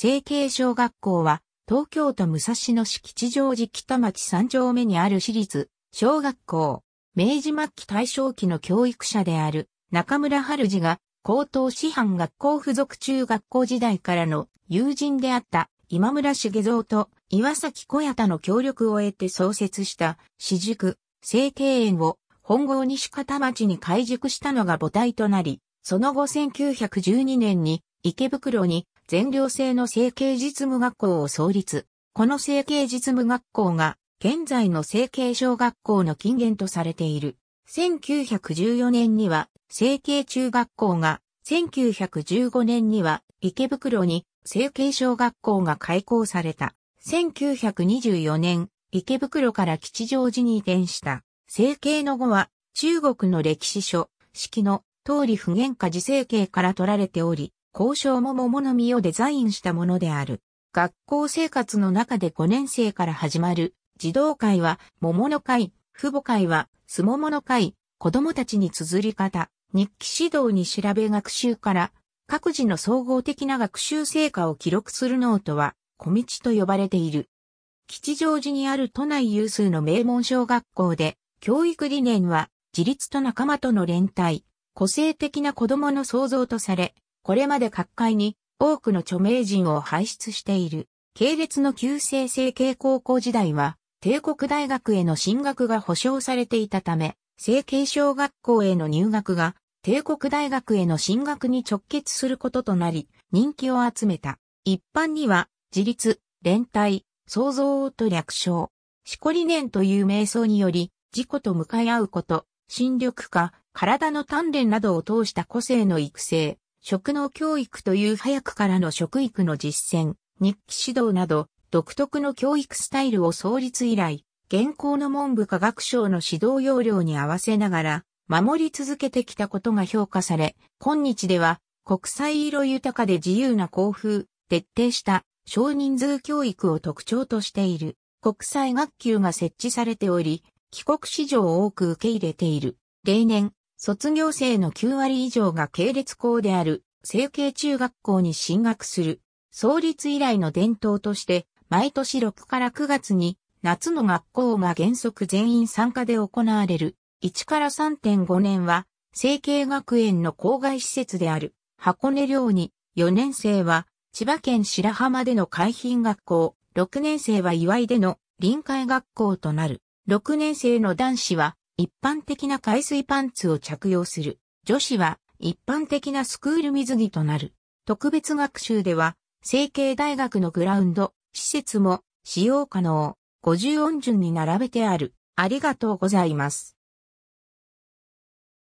成形小学校は、東京都武蔵野市吉祥寺北町三丁目にある私立小学校。明治末期大正期の教育者である中村春次が高等師範学校附属中学校時代からの友人であった今村茂蔵と岩崎小谷田の協力を得て創設した私塾、成形園を本郷西片町に改塾したのが母体となり、その後1912年に池袋に全寮制の整形実務学校を創立。この整形実務学校が、現在の整形小学校の近現とされている。1914年には、整形中学校が、1915年には、池袋に、整形小学校が開校された。1924年、池袋から吉祥寺に移転した。整形の語は、中国の歴史書、式の、通り不言化自整形から取られており、交渉も桃の実をデザインしたものである。学校生活の中で5年生から始まる、児童会は桃の会、父母会はすももの会、子供たちに綴り方、日記指導に調べ学習から、各自の総合的な学習成果を記録するノートは、小道と呼ばれている。吉祥寺にある都内有数の名門小学校で、教育理念は、自立と仲間との連帯、個性的な子供の創造とされ、これまで各界に多くの著名人を輩出している。系列の旧制成形高校時代は、帝国大学への進学が保障されていたため、成形小学校への入学が、帝国大学への進学に直結することとなり、人気を集めた。一般には、自立、連帯、創造と略称。思考理念という瞑想により、自己と向かい合うこと、心力化、体の鍛錬などを通した個性の育成、職能教育という早くからの職育の実践、日記指導など、独特の教育スタイルを創立以来、現行の文部科学省の指導要領に合わせながら、守り続けてきたことが評価され、今日では、国際色豊かで自由な校風、徹底した少人数教育を特徴としている。国際学級が設置されており、帰国子女を多く受け入れている。例年、卒業生の9割以上が系列校である、成形中学校に進学する、創立以来の伝統として、毎年6から9月に、夏の学校が原則全員参加で行われる。1から3.5年は、成形学園の校外施設である、箱根寮に、4年生は、千葉県白浜での海浜学校、6年生は岩井での臨海学校となる。6年生の男子は、一般的な海水パンツを着用する。女子は一般的なスクール水着となる。特別学習では、成形大学のグラウンド、施設も使用可能。50音順に並べてある。ありがとうございます。